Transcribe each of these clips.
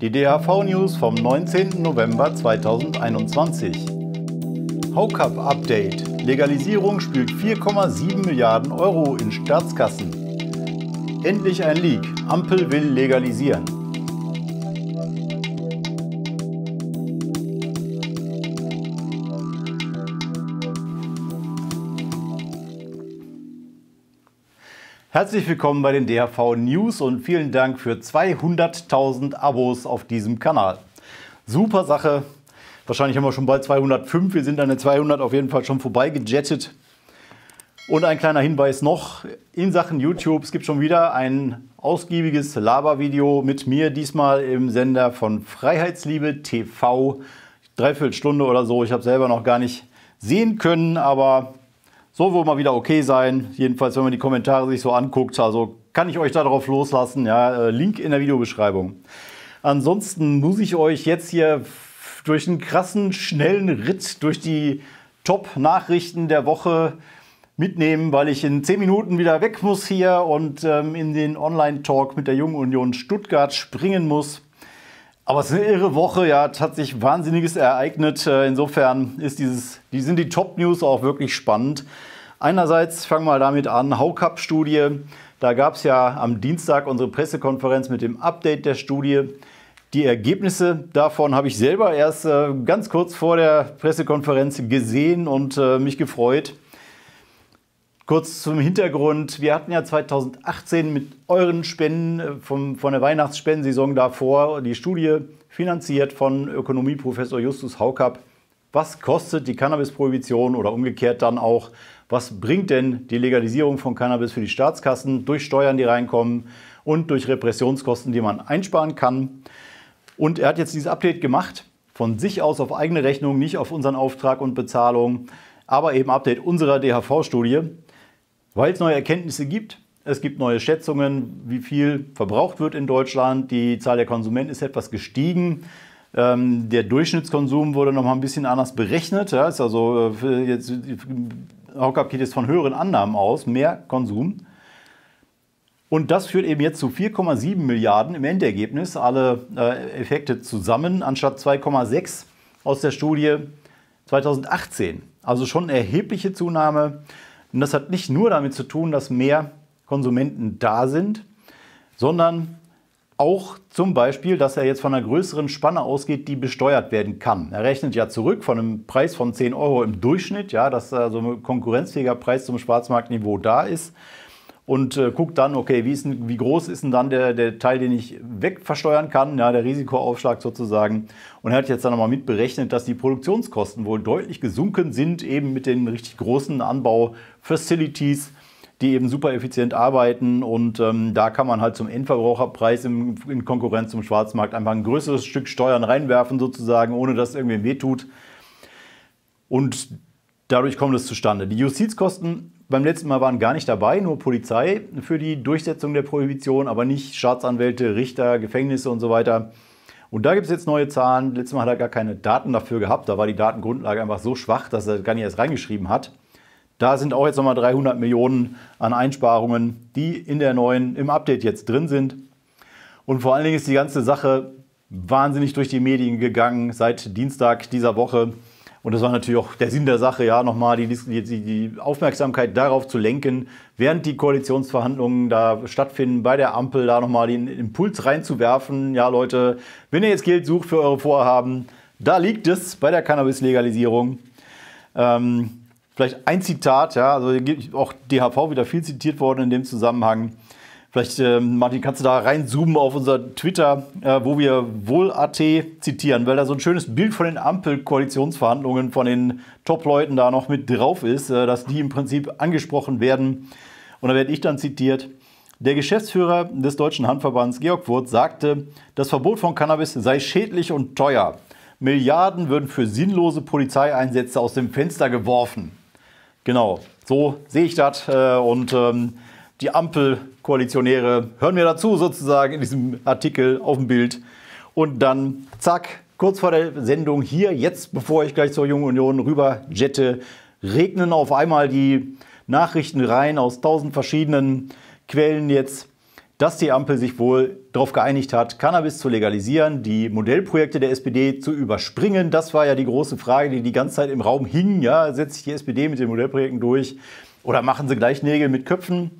Die DHV-News vom 19. November 2021. Haukap Update. Legalisierung spült 4,7 Milliarden Euro in Staatskassen. Endlich ein Leak. Ampel will legalisieren. Herzlich willkommen bei den DHV News und vielen Dank für 200.000 Abos auf diesem Kanal. Super Sache. Wahrscheinlich haben wir schon bald 205. Wir sind an der 200 auf jeden Fall schon vorbeigejettet. Und ein kleiner Hinweis noch in Sachen YouTube. Es gibt schon wieder ein ausgiebiges Labervideo mit mir, diesmal im Sender von Freiheitsliebe TV. Dreiviertel Stunde oder so. Ich habe selber noch gar nicht sehen können, aber soll wohl mal wieder okay sein. Jedenfalls, wenn man die Kommentare sich so anguckt. Also kann ich euch darauf loslassen. Ja, äh, Link in der Videobeschreibung. Ansonsten muss ich euch jetzt hier durch einen krassen, schnellen Ritt durch die Top-Nachrichten der Woche mitnehmen, weil ich in 10 Minuten wieder weg muss hier und ähm, in den Online-Talk mit der Jungen Union Stuttgart springen muss. Aber es ist eine irre Woche, ja, es hat sich Wahnsinniges ereignet. Äh, insofern ist dieses, die sind die Top-News auch wirklich spannend. Einerseits fangen wir damit an, haukap studie Da gab es ja am Dienstag unsere Pressekonferenz mit dem Update der Studie. Die Ergebnisse davon habe ich selber erst äh, ganz kurz vor der Pressekonferenz gesehen und äh, mich gefreut. Kurz zum Hintergrund. Wir hatten ja 2018 mit euren Spenden äh, vom, von der Weihnachtsspendensaison davor die Studie finanziert von Ökonomieprofessor Justus Haukapp. Was kostet die Cannabis-Prohibition oder umgekehrt dann auch, was bringt denn die Legalisierung von Cannabis für die Staatskassen durch Steuern, die reinkommen und durch Repressionskosten, die man einsparen kann? Und er hat jetzt dieses Update gemacht, von sich aus auf eigene Rechnung, nicht auf unseren Auftrag und Bezahlung, aber eben Update unserer DHV-Studie weil es neue Erkenntnisse gibt. Es gibt neue Schätzungen, wie viel verbraucht wird in Deutschland. Die Zahl der Konsumenten ist etwas gestiegen. Ähm, der Durchschnittskonsum wurde noch mal ein bisschen anders berechnet. Ja, ist also, äh, jetzt, äh, Haukapp geht jetzt von höheren Annahmen aus, mehr Konsum. Und das führt eben jetzt zu 4,7 Milliarden im Endergebnis, alle äh, Effekte zusammen, anstatt 2,6 aus der Studie 2018. Also schon eine erhebliche Zunahme. Und das hat nicht nur damit zu tun, dass mehr Konsumenten da sind, sondern auch zum Beispiel, dass er jetzt von einer größeren Spanne ausgeht, die besteuert werden kann. Er rechnet ja zurück von einem Preis von 10 Euro im Durchschnitt, ja, dass also ein konkurrenzfähiger Preis zum Schwarzmarktniveau da ist und äh, gucke dann, okay, wie, denn, wie, groß ist denn dann der, der Teil, den ich wegversteuern kann, ja, der Risikoaufschlag sozusagen. Und er hat jetzt dann nochmal mitberechnet, dass die Produktionskosten wohl deutlich gesunken sind, eben mit den richtig großen Anbau-Facilities die eben super effizient arbeiten und ähm, da kann man halt zum Endverbraucherpreis im, in Konkurrenz zum Schwarzmarkt einfach ein größeres Stück Steuern reinwerfen sozusagen, ohne dass irgendwem wehtut. Und dadurch kommt es zustande. Die Justizkosten beim letzten Mal waren gar nicht dabei, nur Polizei für die Durchsetzung der Prohibition, aber nicht Staatsanwälte, Richter, Gefängnisse und so weiter. Und da gibt es jetzt neue Zahlen. Letztes Mal hat er gar keine Daten dafür gehabt. Da war die Datengrundlage einfach so schwach, dass er gar nicht erst reingeschrieben hat. Da sind auch jetzt nochmal 300 Millionen an Einsparungen, die in der neuen, im Update jetzt drin sind. Und vor allen Dingen ist die ganze Sache wahnsinnig durch die Medien gegangen seit Dienstag dieser Woche. Und das war natürlich auch der Sinn der Sache, ja, nochmal die, die, die Aufmerksamkeit darauf zu lenken, während die Koalitionsverhandlungen da stattfinden, bei der Ampel da nochmal den Impuls reinzuwerfen. Ja, Leute, wenn ihr jetzt Geld sucht für eure Vorhaben, da liegt es bei der Cannabis-Legalisierung. Ähm, vielleicht ein Zitat, ja, also auch DHV wieder viel zitiert worden in dem Zusammenhang. Vielleicht, äh, Martin, kannst du da reinzoomen auf unser Twitter, äh, wo wir Wohl.at zitieren, weil da so ein schönes Bild von den Ampel-Koalitionsverhandlungen von den Top-Leuten da noch mit drauf ist, äh, dass die im Prinzip angesprochen werden. Und da werde ich dann zitiert. Der Geschäftsführer des Deutschen Handverbands Georg Wurz, sagte, das Verbot von Cannabis sei schädlich und teuer. Milliarden würden für sinnlose Polizeieinsätze aus dem Fenster geworfen. Genau, so sehe ich das. Äh, und ähm, die Ampel Koalitionäre hören mir dazu sozusagen in diesem Artikel auf dem Bild. Und dann, zack, kurz vor der Sendung hier, jetzt bevor ich gleich zur Jungen Union rüber jette, regnen auf einmal die Nachrichten rein aus tausend verschiedenen Quellen jetzt, dass die Ampel sich wohl darauf geeinigt hat, Cannabis zu legalisieren, die Modellprojekte der SPD zu überspringen. Das war ja die große Frage, die die ganze Zeit im Raum hing. Ja, setzt sich die SPD mit den Modellprojekten durch oder machen sie gleich Nägel mit Köpfen?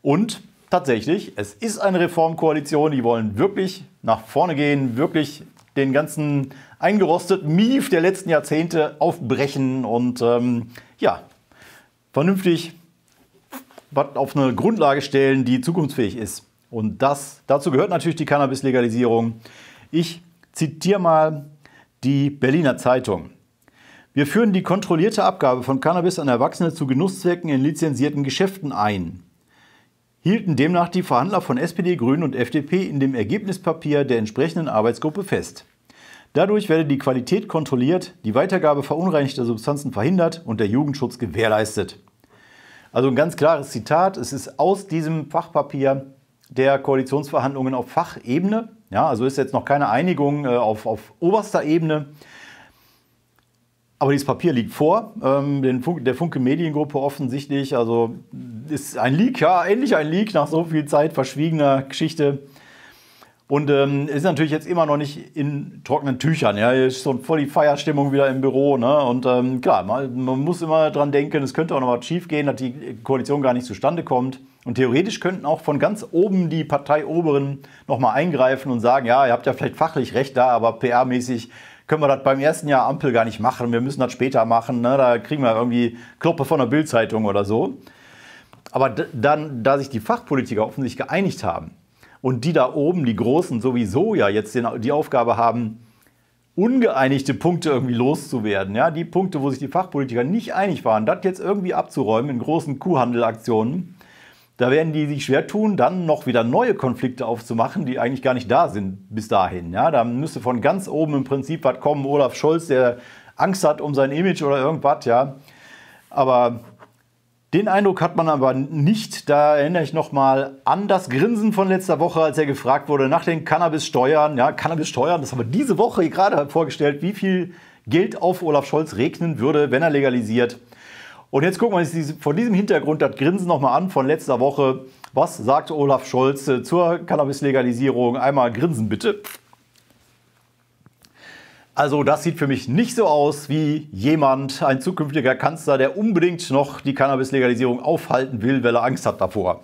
Und tatsächlich, es ist eine Reformkoalition, die wollen wirklich nach vorne gehen, wirklich den ganzen eingerosteten Mief der letzten Jahrzehnte aufbrechen und ähm, ja, vernünftig was auf eine Grundlage stellen, die zukunftsfähig ist. Und das, dazu gehört natürlich die Cannabis-Legalisierung. Ich zitiere mal die Berliner Zeitung. Wir führen die kontrollierte Abgabe von Cannabis an Erwachsene zu Genusszwecken in lizenzierten Geschäften ein hielten demnach die Verhandler von SPD, Grünen und FDP in dem Ergebnispapier der entsprechenden Arbeitsgruppe fest. Dadurch werde die Qualität kontrolliert, die Weitergabe verunreinigter Substanzen verhindert und der Jugendschutz gewährleistet. Also ein ganz klares Zitat. Es ist aus diesem Fachpapier der Koalitionsverhandlungen auf Fachebene. Ja, also ist jetzt noch keine Einigung äh, auf, auf oberster Ebene. Aber dieses Papier liegt vor, ähm, Funk, der Funke Mediengruppe offensichtlich. Also ist ein Leak, ja, endlich ein Leak nach so viel Zeit verschwiegener Geschichte. Und ähm, ist natürlich jetzt immer noch nicht in trockenen Tüchern. Ja, hier ist so voll die Feierstimmung wieder im Büro. Ne? Und ähm, klar, man, man, muss immer dran denken, es könnte auch noch was schief gehen, dass die Koalition gar nicht zustande kommt. Und theoretisch könnten auch von ganz oben die Parteioberen nochmal eingreifen und sagen, ja, ihr habt ja vielleicht fachlich recht da, aber PR-mäßig können wir das beim ersten Jahr Ampel gar nicht machen, wir müssen das später machen, ne? da kriegen wir irgendwie Kloppe von der Bildzeitung oder so. Aber dann, da sich die Fachpolitiker offensichtlich geeinigt haben und die da oben, die Großen sowieso ja jetzt den, die Aufgabe haben, ungeeinigte Punkte irgendwie loszuwerden, ja, die Punkte, wo sich die Fachpolitiker nicht einig waren, das jetzt irgendwie abzuräumen in großen Kuhhandelaktionen, da werden die sich schwer tun, dann noch wieder neue Konflikte aufzumachen, die eigentlich gar nicht da sind bis dahin. Ja, da müsste von ganz oben im Prinzip was kommen. Olaf Scholz, der Angst hat um sein Image oder irgendwas, ja. Aber den Eindruck hat man aber nicht. Da erinnere ich nochmal an das Grinsen von letzter Woche, als er gefragt wurde nach den Cannabis-Steuern. Ja, Cannabis-Steuern, das haben wir diese Woche gerade vorgestellt, wie viel Geld auf Olaf Scholz regnen würde, wenn er legalisiert. Und jetzt gucken wir uns von diesem Hintergrund das Grinsen nochmal an von letzter Woche. Was sagt Olaf Scholz äh, zur Cannabis-Legalisierung? Einmal grinsen bitte. Also das sieht für mich nicht so aus wie jemand, ein zukünftiger Kanzler, der unbedingt noch die Cannabis-Legalisierung aufhalten will, weil er Angst hat davor.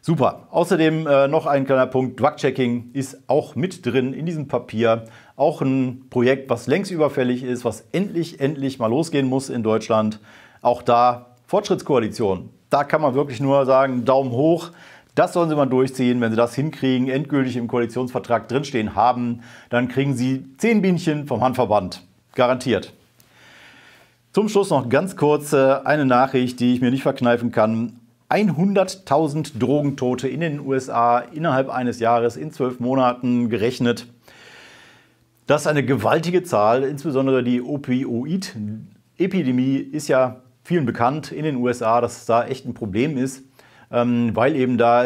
Super. Außerdem äh, noch ein kleiner Punkt. Drug-Checking ist auch mit drin in diesem Papier. Auch ein Projekt, was längst überfällig ist, was endlich, endlich mal losgehen muss in Deutschland. Auch da Fortschrittskoalition. Da kann man wirklich nur sagen, Daumen hoch. Das sollen sie mal durchziehen. Wenn sie das hinkriegen, endgültig im Koalitionsvertrag drinstehen haben, dann kriegen sie zehn Bienchen vom Handverband. Garantiert. Zum Schluss noch ganz kurz äh, eine Nachricht, die ich mir nicht verkneifen kann. 100.000 Drogentote in den USA innerhalb eines Jahres in zwölf Monaten gerechnet. Das ist eine gewaltige Zahl, insbesondere die Opioid-Epidemie ist ja vielen bekannt in den USA, dass es da echt ein Problem ist, ähm, weil eben da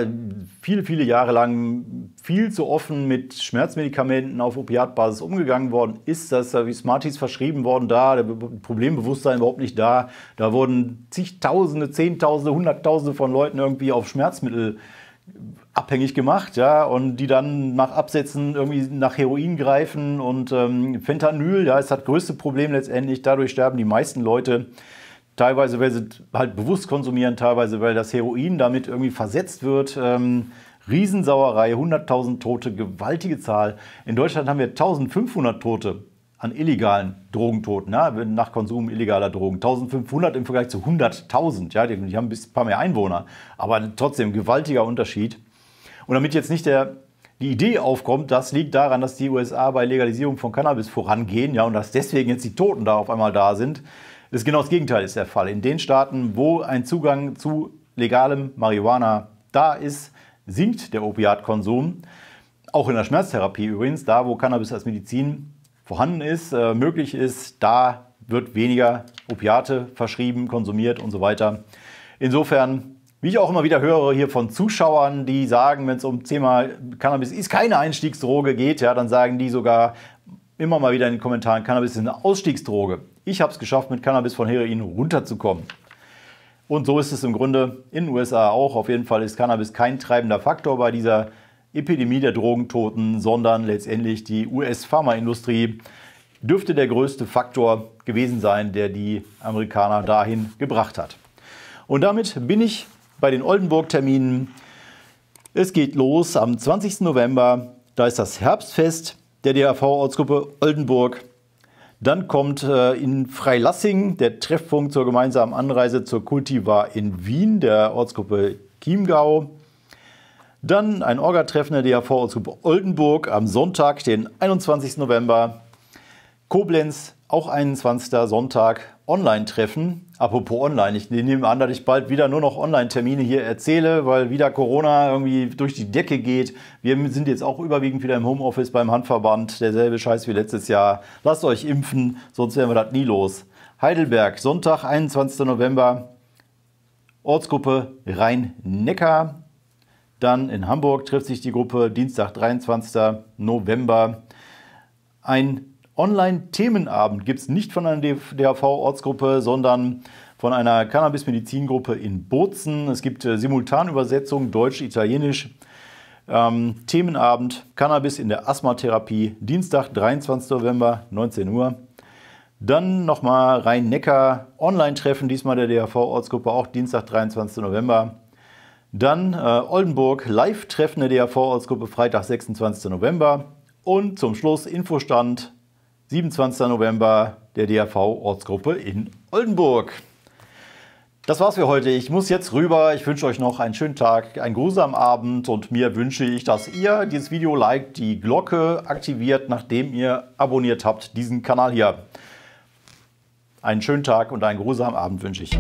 viele, viele Jahre lang viel zu offen mit Schmerzmedikamenten auf Opiatbasis umgegangen worden ist. Da ist da wie Smarties verschrieben worden, da Problembewusstsein überhaupt nicht da. Da wurden zigtausende, zehntausende, hunderttausende von Leuten irgendwie auf Schmerzmittel abhängig gemacht, ja, und die dann nach Absetzen irgendwie nach Heroin greifen und ähm, Fentanyl, ja, ist das größte Problem letztendlich. Dadurch sterben die meisten Leute. Teilweise, weil sie halt bewusst konsumieren, teilweise, weil das Heroin damit irgendwie versetzt wird. Ähm, Riesensauerei, 100.000 Tote, gewaltige Zahl. In Deutschland haben wir 1.500 Tote an illegalen Drogentoten, ja, nach Konsum illegaler Drogen. 1500 im Vergleich zu 100.000. Ja, die, haben ein paar mehr Einwohner, aber trotzdem gewaltiger Unterschied. Und damit jetzt nicht der, die Idee aufkommt, das liegt daran, dass die USA bei Legalisierung von Cannabis vorangehen ja, und dass deswegen jetzt die Toten da auf einmal da sind, ist genau das Gegenteil ist der Fall. In den Staaten, wo ein Zugang zu legalem Marihuana da ist, sinkt der Opiatkonsum. Auch in der Schmerztherapie übrigens, da wo Cannabis als Medizin vorhanden ist, äh, möglich ist, da wird weniger Opiate verschrieben, konsumiert und so weiter. Insofern, wie ich auch immer wieder höre hier von Zuschauern, die sagen, wenn es um Thema Cannabis ist keine Einstiegsdroge geht, ja, dann sagen die sogar, immer mal wieder in den Kommentaren, Cannabis ist eine Ausstiegsdroge. Ich habe es geschafft, mit Cannabis von Heroin runterzukommen. Und so ist es im Grunde in den USA auch. Auf jeden Fall ist Cannabis kein treibender Faktor bei dieser Epidemie der Drogentoten, sondern letztendlich die US-Pharmaindustrie dürfte der größte Faktor gewesen sein, der die Amerikaner dahin gebracht hat. Und damit bin ich bei den Oldenburg-Terminen. Es geht los am 20. November. Da ist das Herbstfest der DHV-Ortsgruppe Oldenburg. Dann kommt äh, in Freilassing der Treffpunkt zur gemeinsamen Anreise zur Kultivar in Wien, der Ortsgruppe Chiemgau. Dann ein Orga-Treffen der DHV-Ortsgruppe Oldenburg am Sonntag, den 21. November. Koblenz, auch 21. Sonntag Online-Treffen. Apropos Online, ich nehme an, dass ich bald wieder nur noch Online-Termine hier erzähle, weil wieder Corona irgendwie durch die Decke geht. Wir sind jetzt auch überwiegend wieder im Homeoffice beim Handverband. Derselbe Scheiß wie letztes Jahr. Lasst euch impfen, sonst wären wir das nie los. Heidelberg, Sonntag, 21. November. Ortsgruppe Rhein-Neckar. Dann in Hamburg trifft sich die Gruppe Dienstag, 23. November. Ein Online-Themenabend gibt es nicht von einer DHV-Ortsgruppe, sondern von einer Cannabis-Medizingruppe in Bozen. Es gibt äh, Simultanübersetzung Deutsch-Italienisch. Ähm, Themenabend Cannabis in der Asthmatherapie, Dienstag, 23. November, 19 Uhr. Dann nochmal Rhein-Neckar Online-Treffen, diesmal der DHV-Ortsgruppe, auch Dienstag, 23. November. Dann äh, Oldenburg Live-Treffen der DHV-Ortsgruppe, Freitag, 26. November. Und zum Schluss Infostand 27. November der DRV ortsgruppe in Oldenburg. Das war's für heute. Ich muss jetzt rüber. Ich wünsche euch noch einen schönen Tag, einen grusamen Abend und mir wünsche ich, dass ihr dieses Video liked, die Glocke aktiviert, nachdem ihr abonniert habt, diesen Kanal hier. Einen schönen Tag und einen grusamen Abend wünsche ich.